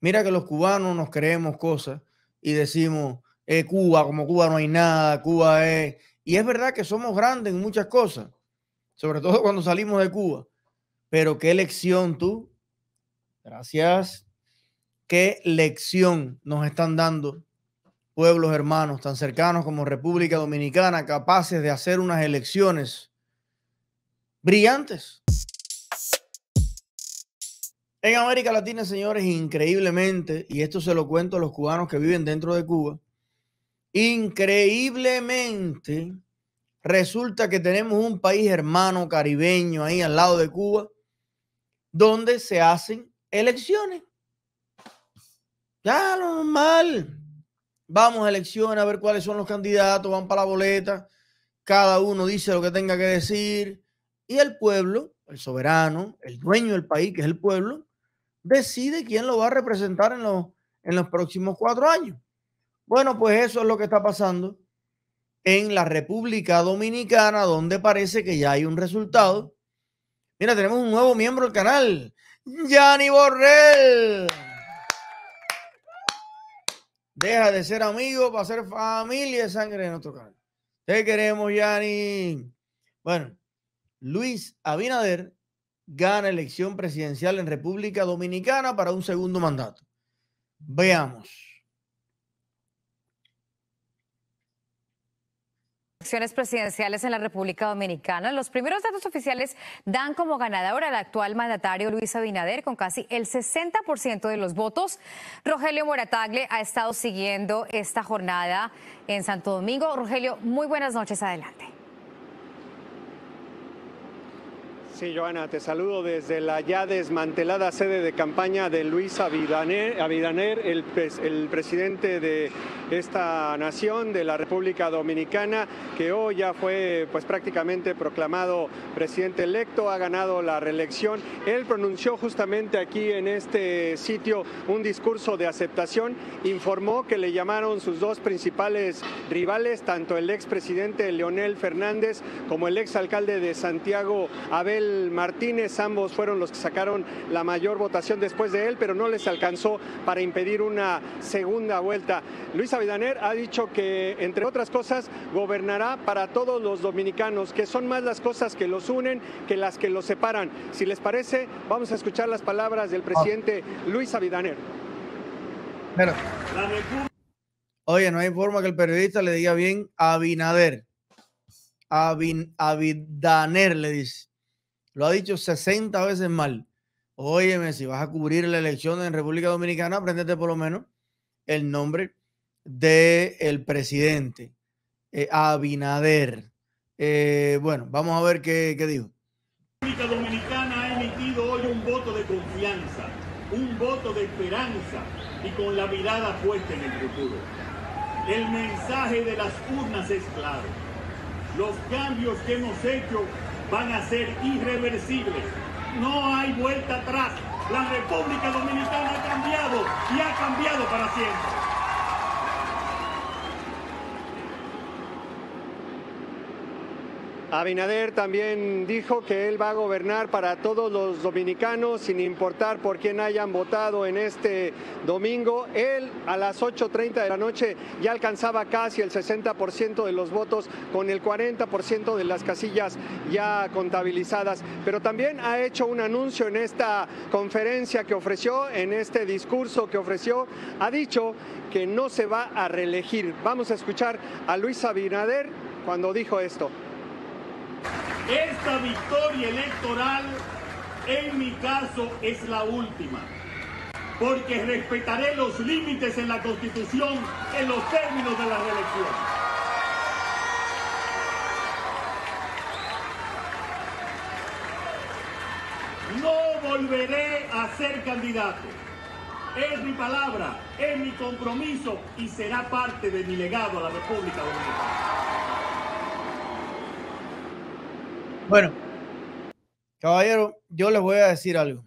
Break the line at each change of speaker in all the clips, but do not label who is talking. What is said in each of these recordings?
Mira que los cubanos nos creemos cosas y decimos, eh, Cuba, como Cuba no hay nada, Cuba es... Y es verdad que somos grandes en muchas cosas, sobre todo cuando salimos de Cuba. Pero qué lección tú, gracias, qué lección nos están dando pueblos hermanos tan cercanos como República Dominicana, capaces de hacer unas elecciones brillantes en América Latina, señores, increíblemente, y esto se lo cuento a los cubanos que viven dentro de Cuba, increíblemente resulta que tenemos un país hermano caribeño ahí al lado de Cuba, donde se hacen elecciones. Ya lo normal. Vamos a elecciones a ver cuáles son los candidatos, van para la boleta, cada uno dice lo que tenga que decir y el pueblo, el soberano, el dueño del país, que es el pueblo, decide quién lo va a representar en los, próximos cuatro años. Bueno, pues eso es lo que está pasando en la República Dominicana, donde parece que ya hay un resultado. Mira, tenemos un nuevo miembro del canal, Gianni Borrell. Deja de ser amigo para ser familia de sangre en nuestro canal. Te queremos, Yanni. Bueno, Luis Abinader gana elección presidencial en República Dominicana para un segundo mandato. Veamos. elecciones presidenciales en la República Dominicana. Los primeros datos oficiales dan como ganadora al actual mandatario Luis Abinader con casi el 60% de los votos. Rogelio Moratagle ha estado siguiendo esta jornada en Santo Domingo. Rogelio, muy buenas noches, adelante.
Sí, Joana, te saludo desde la ya desmantelada sede de campaña de Luis Avidaner, el, presidente de esta nación, de la República Dominicana, que hoy ya fue pues, prácticamente proclamado presidente electo, ha ganado la reelección. Él pronunció justamente aquí en este sitio un discurso de aceptación, informó que le llamaron sus dos principales rivales, tanto el expresidente Leonel Fernández como el exalcalde de Santiago Abel Martínez. Ambos fueron los que sacaron la mayor votación después de él, pero no les alcanzó para impedir una segunda vuelta. Luis Abidaner ha dicho que, entre otras cosas, gobernará para todos los dominicanos, que son más las cosas que los unen que las que los separan. Si les parece, vamos a escuchar las palabras del presidente Luis Abidaner.
oye, no hay forma que el periodista le diga bien a Abinader. Abin, Abidaner le dice. Lo ha dicho 60 veces mal. Óyeme, si vas a cubrir la elección en República Dominicana, aprendete por lo menos el nombre del el presidente, eh, Abinader. Eh, bueno, vamos a ver qué, qué dijo.
La República Dominicana ha emitido hoy un voto de confianza, un voto de esperanza y con la mirada puesta en el futuro. El mensaje de las urnas es claro. Los cambios que hemos hecho van a ser irreversibles. No hay vuelta atrás. La República Dominicana ha cambiado y ha cambiado para siempre. Abinader también dijo que él va a gobernar para todos los dominicanos, sin importar por quién hayan votado en este domingo. Él a las 8.30 de la noche ya alcanzaba casi el 60% de los votos, con el 40% de las casillas ya contabilizadas. Pero también ha hecho un anuncio en esta conferencia que ofreció, en este discurso que ofreció. Ha dicho que no se va a reelegir. Vamos a escuchar a Luis Abinader cuando dijo esto. Esta victoria electoral, en mi caso, es la última, porque respetaré los límites en la Constitución en los términos de la reelección. No volveré a ser candidato. Es mi palabra, es mi compromiso y será parte de mi legado a la República Dominicana.
Bueno, caballero, yo les voy a decir algo.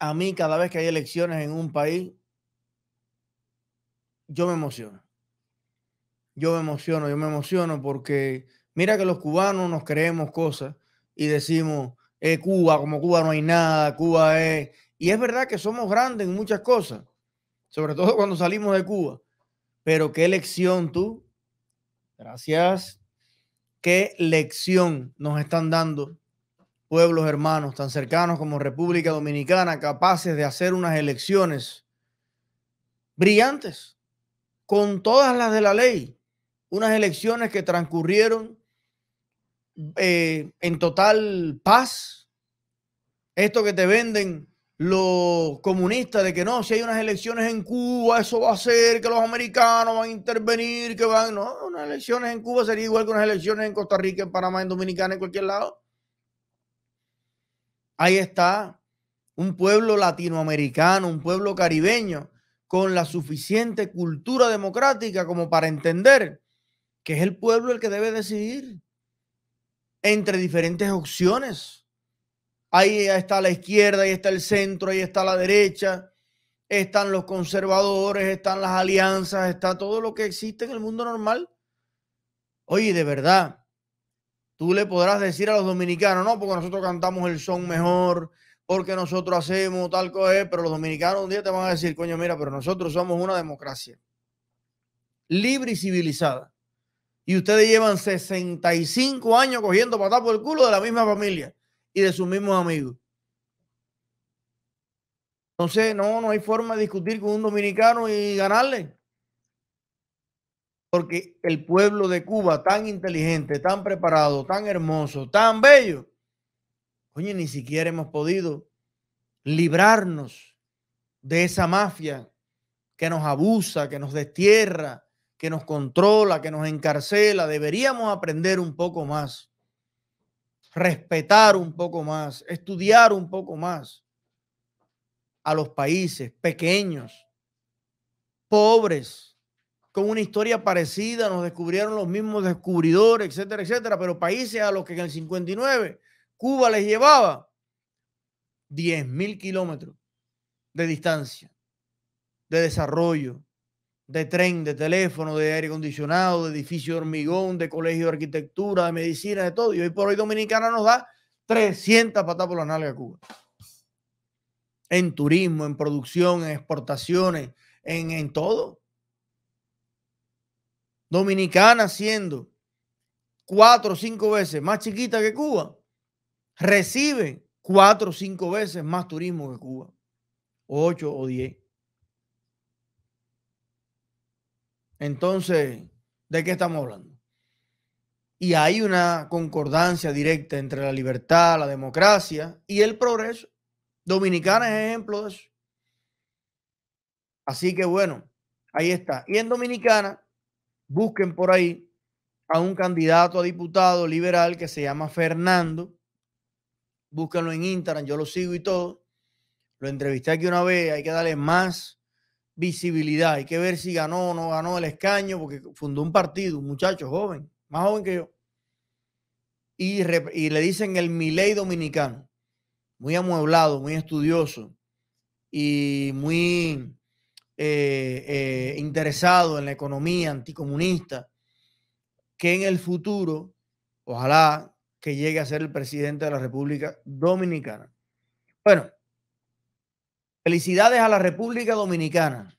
A mí cada vez que hay elecciones en un país, yo me emociono. Yo me emociono, yo me emociono porque mira que los cubanos nos creemos cosas y decimos, eh, Cuba, como Cuba no hay nada, Cuba es... Y es verdad que somos grandes en muchas cosas, sobre todo cuando salimos de Cuba. Pero qué elección tú. Gracias qué lección nos están dando pueblos hermanos tan cercanos como República Dominicana, capaces de hacer unas elecciones brillantes, con todas las de la ley, unas elecciones que transcurrieron eh, en total paz. Esto que te venden los comunistas de que no, si hay unas elecciones en Cuba, eso va a ser que los americanos van a intervenir, que van, no, unas elecciones en Cuba sería igual que unas elecciones en Costa Rica, en Panamá, en Dominicana, en cualquier lado. Ahí está un pueblo latinoamericano, un pueblo caribeño, con la suficiente cultura democrática como para entender que es el pueblo el que debe decidir entre diferentes opciones Ahí está la izquierda, ahí está el centro, ahí está la derecha, están los conservadores, están las alianzas, está todo lo que existe en el mundo normal. Oye, de verdad, tú le podrás decir a los dominicanos, no, porque nosotros cantamos el son mejor, porque nosotros hacemos tal cosa, eh, pero los dominicanos un día te van a decir, coño, mira, pero nosotros somos una democracia libre y civilizada. Y ustedes llevan 65 años cogiendo patada por el culo de la misma familia y de sus mismos amigos. Entonces, no, no hay forma de discutir con un dominicano y ganarle. Porque el pueblo de Cuba, tan inteligente, tan preparado, tan hermoso, tan bello, Oye, ni siquiera hemos podido librarnos de esa mafia que nos abusa, que nos destierra, que nos controla, que nos encarcela. Deberíamos aprender un poco más respetar un poco más, estudiar un poco más a los países pequeños, pobres, con una historia parecida, nos descubrieron los mismos descubridores, etcétera, etcétera, pero países a los que en el 59 Cuba les llevaba 10.000 mil kilómetros de distancia, de desarrollo, de tren, de teléfono, de aire acondicionado, de edificio de hormigón, de colegio de arquitectura, de medicina, de todo. Y hoy por hoy Dominicana nos da 300 patas por la nalga a Cuba. En turismo, en producción, en exportaciones, en, en todo. Dominicana siendo cuatro o cinco veces más chiquita que Cuba, recibe cuatro o cinco veces más turismo que Cuba, ocho o diez. Entonces, ¿de qué estamos hablando? Y hay una concordancia directa entre la libertad, la democracia y el progreso. Dominicana es ejemplo de eso. Así que bueno, ahí está. Y en Dominicana, busquen por ahí a un candidato a diputado liberal que se llama Fernando. Búsquenlo en Instagram, yo lo sigo y todo. Lo entrevisté aquí una vez, hay que darle más visibilidad. Hay que ver si ganó o no ganó el escaño, porque fundó un partido, un muchacho joven, más joven que yo. Y, le dicen el Miley dominicano, muy amueblado, muy estudioso y muy eh, eh, interesado en la economía anticomunista, que en el futuro, ojalá que llegue a ser el presidente de la República Dominicana. Bueno, Felicidades a la República Dominicana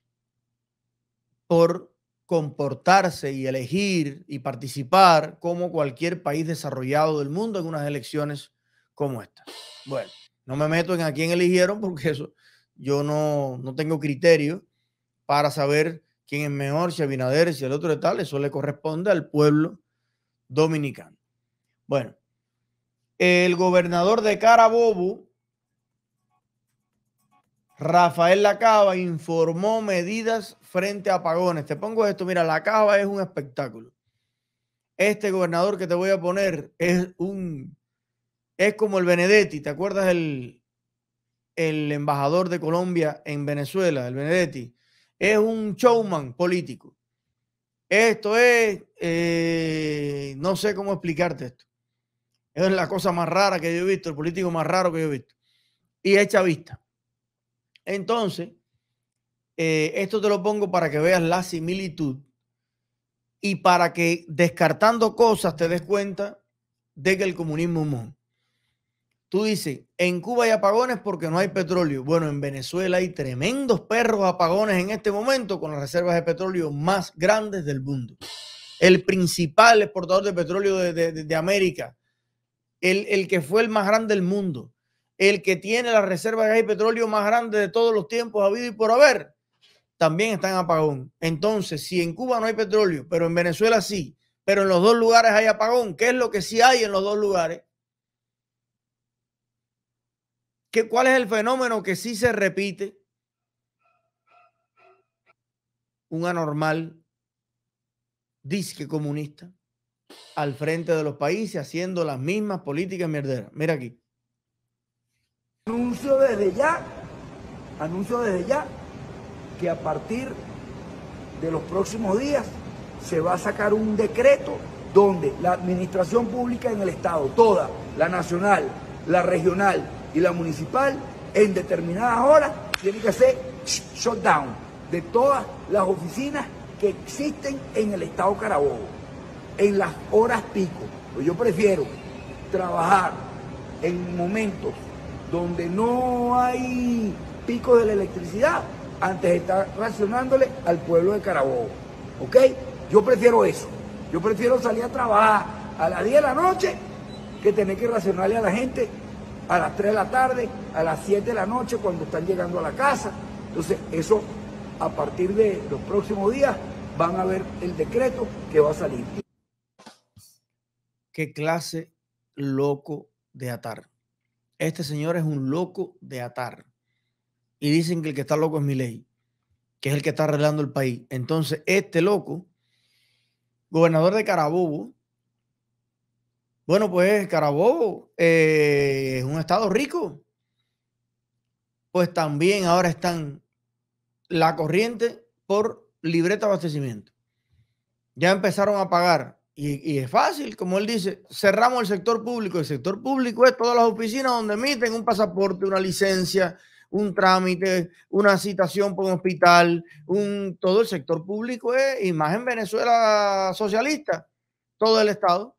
por comportarse y elegir y participar como cualquier país desarrollado del mundo en unas elecciones como esta. Bueno, no me meto en a quién eligieron porque eso yo no, no tengo criterio para saber quién es mejor, si Abinader, si el otro de tal, eso le corresponde al pueblo dominicano. Bueno, el gobernador de Carabobo, Rafael Lacaba informó medidas frente a apagones. Te pongo esto, mira, Lacaba es un espectáculo. Este gobernador que te voy a poner es un es como el Benedetti, ¿te acuerdas el el embajador de Colombia en Venezuela, el Benedetti? Es un showman político. Esto es, eh, no sé cómo explicarte esto. Es la cosa más rara que yo he visto, el político más raro que yo he visto. Y hecha vista. Entonces, eh, esto te lo pongo para que veas la similitud y para que descartando cosas te des cuenta de que el comunismo es Tú dices, en Cuba hay apagones porque no hay petróleo. Bueno, en Venezuela hay tremendos perros apagones en este momento con las reservas de petróleo más grandes del mundo. El principal exportador de petróleo de, América, el, el que fue el más grande del mundo, el que tiene la reserva de gas y petróleo más grande de todos los tiempos ha habido y por haber, también está en apagón. Entonces, si en Cuba no hay petróleo, pero en Venezuela sí, pero en los dos lugares hay apagón, ¿qué es lo que sí hay en los dos lugares? ¿Qué, ¿Cuál es el fenómeno que sí se repite? Un anormal, disque comunista, al frente de los países haciendo las mismas políticas mierderas. Mira aquí. Anuncio desde ya, anuncio desde ya que a partir de los próximos días se va a sacar un decreto donde la administración pública en el Estado, toda, la nacional, la regional y la municipal, en determinadas horas tiene que hacer shutdown de todas las oficinas que existen en el Estado Carabobo, en las horas pico. Yo prefiero trabajar en momentos donde no hay pico de la electricidad, antes de estar racionándole al pueblo de Carabobo. ¿Ok? Yo prefiero eso. Yo prefiero salir a trabajar a las 10 de la noche que tener que racionarle a la gente a las 3 de la tarde, a las 7 de la noche cuando están llegando a la casa. Entonces, eso a partir de los próximos días van a ver el decreto que va a salir. ¿Qué clase loco de atar? este señor es un loco de atar. Y dicen que el que está loco es mi ley, que es el que está arreglando el país. Entonces, este loco, gobernador de Carabobo, bueno, pues Carabobo eh, es un estado rico. Pues también ahora están la corriente por libreta de abastecimiento. Ya empezaron a pagar y, es fácil, como él dice, cerramos el sector público. El sector público es todas las oficinas donde emiten un pasaporte, una licencia, un trámite, una citación por un hospital, un, todo el sector público es, y más en Venezuela socialista, todo el Estado.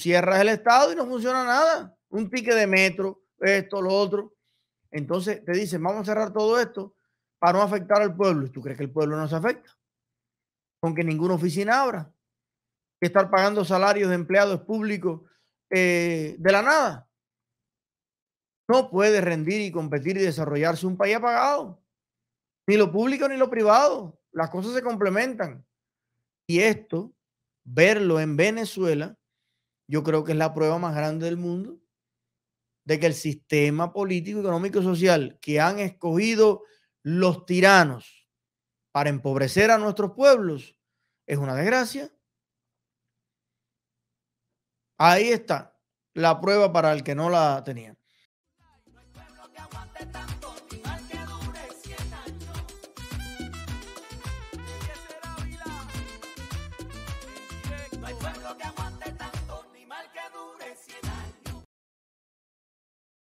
Cierras el Estado y no funciona nada. Un pique de metro, esto, lo otro. Entonces te dicen, vamos a cerrar todo esto para no afectar al pueblo. ¿Y tú crees que el pueblo no se afecta? Con que ninguna oficina abra estar pagando salarios de empleados públicos eh, de la nada. No puede rendir y competir y desarrollarse un país apagado. Ni lo público ni lo privado. Las cosas se complementan. Y esto, verlo en Venezuela, yo creo que es la prueba más grande del mundo de que el sistema político, económico y social que han escogido los tiranos para empobrecer a nuestros pueblos es una desgracia. Ahí está la prueba para el que no la tenía.